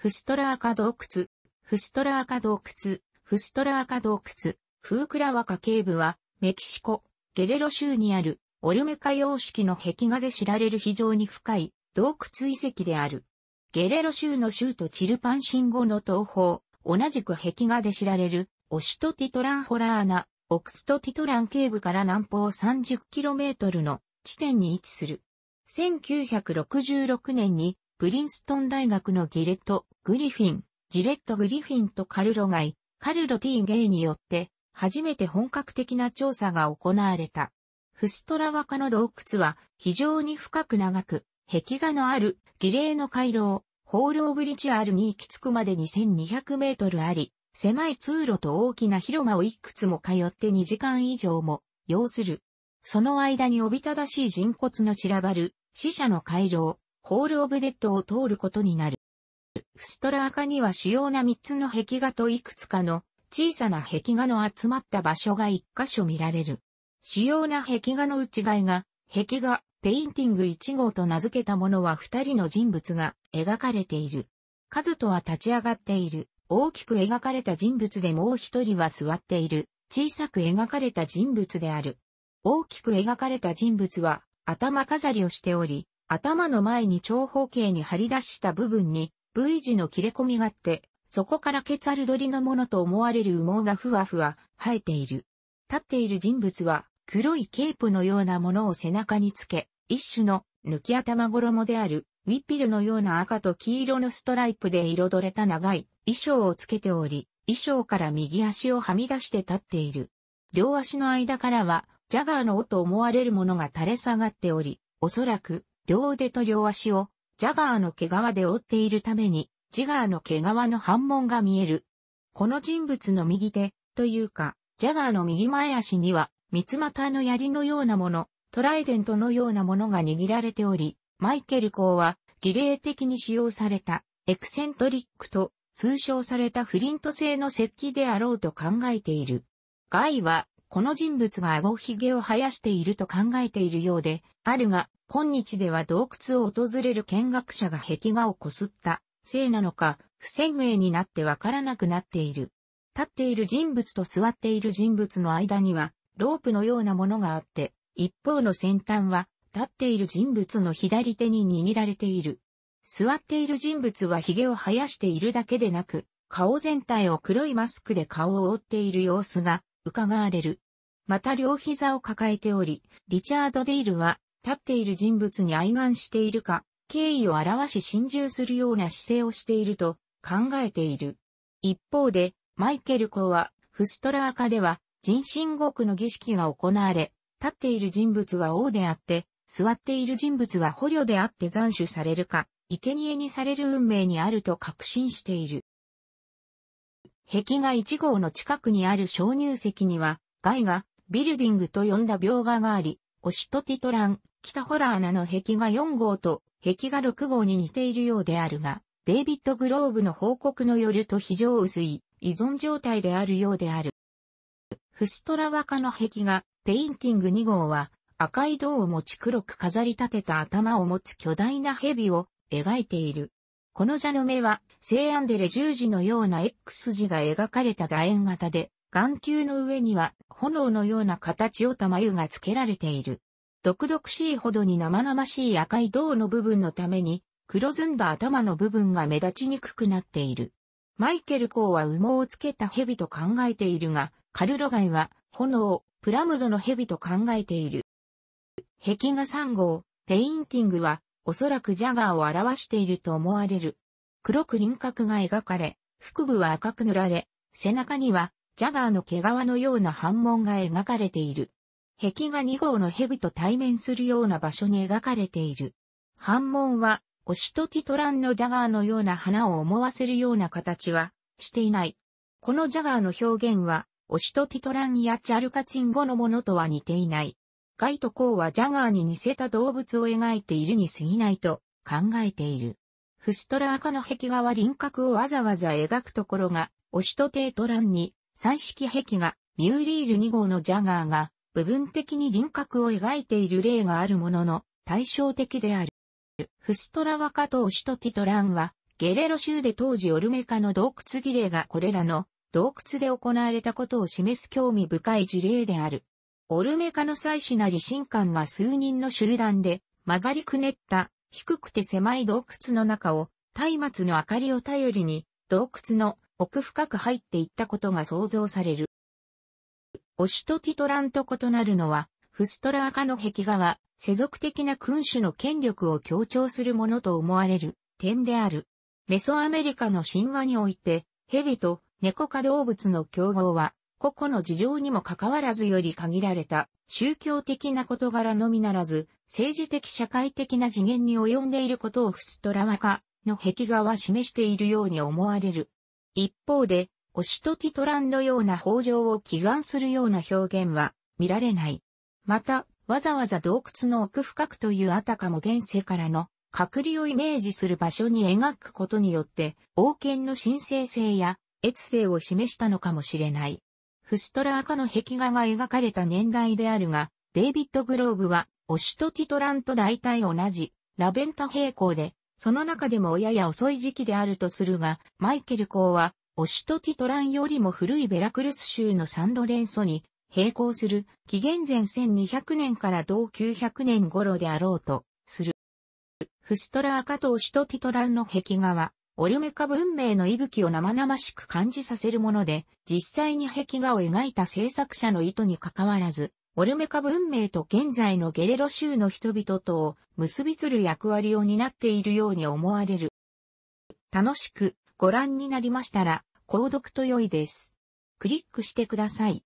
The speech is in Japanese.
フストラーカ洞窟、フストラーカ洞窟、フストラーカ洞窟、フークラワカ警部は、メキシコ、ゲレロ州にある、オルメカ様式の壁画で知られる非常に深い洞窟遺跡である。ゲレロ州の州都チルパンシンゴの東方、同じく壁画で知られる、オシトティトランホラーナ、オクストティトラン警部から南方 30km の地点に位置する。1966年にプリンストン大学のギレット・グリフィン、ジレット・グリフィンとカルロガイ、カルロティー・ゲイによって、初めて本格的な調査が行われた。フストラワカの洞窟は非常に深く長く、壁画のある儀礼の回廊、ホールオブリチュアールに行き着くまで2200メートルあり、狭い通路と大きな広間をいくつも通って2時間以上も要する。その間におびただしい人骨の散らばる死者の回廊、ホール・オブ・デッドを通ることになる。フストラーカには主要な3つの壁画といくつかの小さな壁画の集まった場所が1箇所見られる。主要な壁画の内外が、壁画、ペインティング1号と名付けたものは2人の人物が描かれている。カズとは立ち上がっている。大きく描かれた人物でもう一人は座っている。小さく描かれた人物である。大きく描かれた人物は頭飾りをしており、頭の前に長方形に張り出した部分に V 字の切れ込みがあって、そこからケツアルドリのものと思われる羽毛がふわふわ生えている。立っている人物は黒いケープのようなものを背中につけ、一種の抜き頭衣であるウィッピルのような赤と黄色のストライプで彩れた長い衣装をつけており、衣装から右足をはみ出して立っている。両足の間からはジャガーの尾と思われるものが垂れ下がっており、おそらく両腕と両足をジャガーの毛皮で覆っているために、ジガーの毛皮の反紋が見える。この人物の右手、というか、ジャガーの右前足には、三つ股の槍のようなもの、トライデントのようなものが握られており、マイケル校は、儀礼的に使用された、エクセントリックと、通称されたフリント製の石器であろうと考えている。ガイは、この人物が顎ひげを生やしていると考えているようで、あるが、今日では洞窟を訪れる見学者が壁画をこすったせいなのか、不鮮明になってわからなくなっている。立っている人物と座っている人物の間には、ロープのようなものがあって、一方の先端は、立っている人物の左手に握られている。座っている人物は髭を生やしているだけでなく、顔全体を黒いマスクで顔を覆っている様子が伺われる。また両膝を抱えており、リチャード・デイルは、立っている人物に愛願しているか、敬意を表し心中するような姿勢をしていると考えている。一方で、マイケル公は、フストラー家では、人身獄の儀式が行われ、立っている人物は王であって、座っている人物は捕虜であって斬首されるか、生贄にされる運命にあると確信している。壁画1号の近くにある鍾乳石には、ガイガ、ビルディングと呼んだ描画があり、オシトティトラン、北ホラーナの壁画4号と壁画6号に似ているようであるが、デイビッド・グローブの報告のよると非常薄い依存状態であるようである。フストラワカの壁画、ペインティング2号は、赤い銅を持ち黒く飾り立てた頭を持つ巨大な蛇を描いている。この蛇の目は、聖アンデレ十字のような X 字が描かれた楕円型で、眼球の上には炎のような形を玉湯が付けられている。毒々しいほどに生々しい赤い銅の部分のために、黒ずんだ頭の部分が目立ちにくくなっている。マイケル・コーは羽毛をつけた蛇と考えているが、カルロガイは炎プラムドの蛇と考えている。壁画3号、ペインティングはおそらくジャガーを表していると思われる。黒く輪郭が描かれ、腹部は赤く塗られ、背中にはジャガーの毛皮のような反紋が描かれている。壁画2号の蛇と対面するような場所に描かれている。反紋は、オシトティトランのジャガーのような花を思わせるような形はしていない。このジャガーの表現は、オシトティトランやチャルカチン語のものとは似ていない。ガイとコウはジャガーに似せた動物を描いているに過ぎないと考えている。フストラーカの壁画は輪郭をわざわざ描くところが、オシトテート欄に、三式壁画、ミューリール2号のジャガーが、部分的に輪郭を描いている例があるものの、対照的である。フストラワカとオシトティトランは、ゲレロ州で当時オルメカの洞窟儀礼がこれらの洞窟で行われたことを示す興味深い事例である。オルメカの祭司なり神官が数人の集団で曲がりくねった低くて狭い洞窟の中を松明の明かりを頼りに洞窟の奥深く入っていったことが想像される。オシとトティトランと異なるのはフストラー化の壁画は世俗的な君主の権力を強調するものと思われる点である。メソアメリカの神話において蛇と猫科動物の競合は個々の事情にもかかわらずより限られた宗教的な事柄のみならず、政治的社会的な次元に及んでいることをフストラワカの壁画は示しているように思われる。一方で、オシトティトランのような法上を祈願するような表現は見られない。また、わざわざ洞窟の奥深くというあたかも現世からの隔離をイメージする場所に描くことによって、王権の神聖性や越性を示したのかもしれない。フストラーカの壁画が描かれた年代であるが、デイビッド・グローブは、オシュト・ティトランと大体同じ、ラベンタ平行で、その中でもやや遅い時期であるとするが、マイケル公は、オシュト・ティトランよりも古いベラクルス州のサンロレンソに、並行する、紀元前1200年から同900年頃であろうと、する。フストラーカとオシュト・ティトランの壁画は、オルメカ文明の息吹を生々しく感じさせるもので、実際に壁画を描いた制作者の意図に関わらず、オルメカ文明と現在のゲレロ州の人々とを結びつる役割を担っているように思われる。楽しくご覧になりましたら、購読と良いです。クリックしてください。